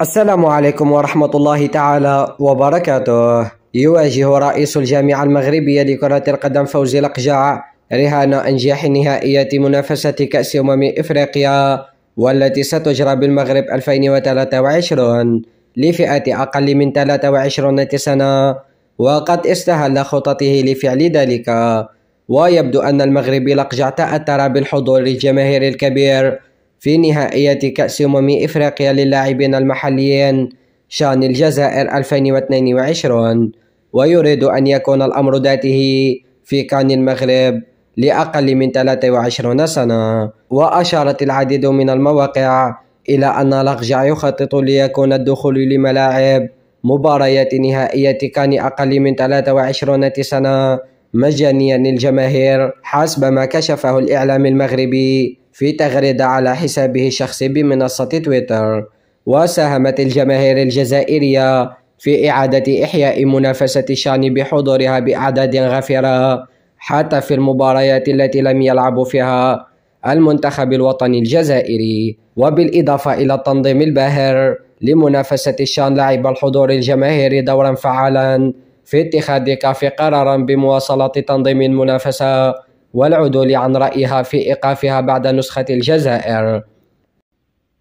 السلام عليكم ورحمة الله تعالى وبركاته يواجه رئيس الجامعة المغربية لكرة القدم فوزي لقجع رهان أنجاح نهائية منافسة كأس أمم إفريقيا والتي ستجرى بالمغرب 2023 لفئة أقل من 23 سنة وقد استهل خططه لفعل ذلك ويبدو أن المغربي الأقجع تأثر بالحضور الجماهيري الكبير في نهائية كأس أمم إفريقيا للاعبين المحليين شان الجزائر 2022 ويريد أن يكون الأمر ذاته في كان المغرب لأقل من 23 سنة وأشارت العديد من المواقع إلى أن لغجع يخطط ليكون الدخول لملاعب مباريات نهائية كان أقل من 23 سنة مجانيا للجماهير حسب ما كشفه الإعلام المغربي في تغريدة على حسابه الشخصي بمنصة تويتر وساهمت الجماهير الجزائرية في إعادة إحياء منافسة الشان بحضورها بأعداد غفرة حتى في المباريات التي لم يلعب فيها المنتخب الوطني الجزائري وبالإضافة إلى التنظيم الباهر لمنافسة الشان لعب الحضور الجماهيري دورا فعالا في اتخاذ كافي قرارا بمواصلة تنظيم المنافسة والعدول عن رأيها في إيقافها بعد نسخة الجزائر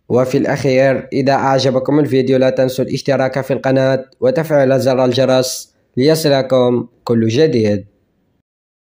وفي الأخير إذا أعجبكم الفيديو لا تنسوا الاشتراك في القناة وتفعيل زر الجرس ليصلكم كل جديد